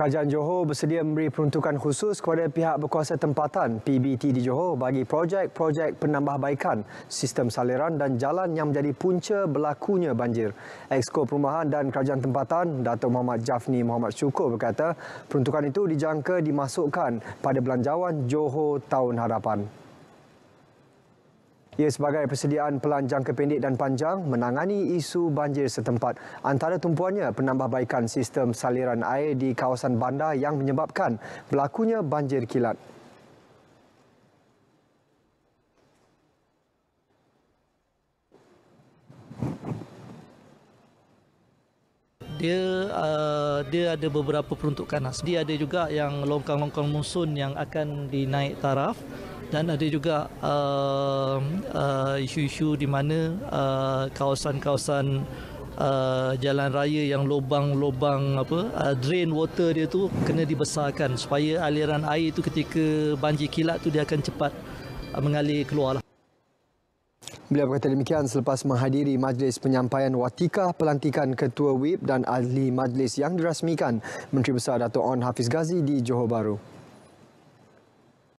Kerajaan Johor bersedia memberi peruntukan khusus kepada pihak berkuasa tempatan PBT di Johor bagi projek-projek penambahbaikan sistem saliran dan jalan yang menjadi punca berlakunya banjir. Exko Perumahan dan Kerajaan Tempatan Datuk Muhammad Jafni Muhammad Syukur berkata peruntukan itu dijangka dimasukkan pada belanjawan Johor tahun hadapan. Ia sebagai persediaan pelan jangka pendek dan panjang menangani isu banjir setempat. Antara tumpuannya penambahbaikan sistem saliran air di kawasan bandar yang menyebabkan berlakunya banjir kilat. Dia uh, dia ada beberapa peruntukan. Dia ada juga yang longkang-longkang musun yang akan dinaik taraf dan ada juga um, uh, isu-isu uh, uh, di mana uh, kawasan-kawasan uh, uh, jalan raya yang lubang-lubang apa uh, drain water dia tu kena dibesarkan supaya aliran air itu ketika banjir kilat tu dia akan cepat uh, mengalir keluar. Lah. Beliau berkata demikian selepas menghadiri majlis penyampaian watika pelantikan Ketua WIP dan ahli majlis yang dirasmikan Menteri Besar Dato' On Hafiz Ghazi di Johor Bahru.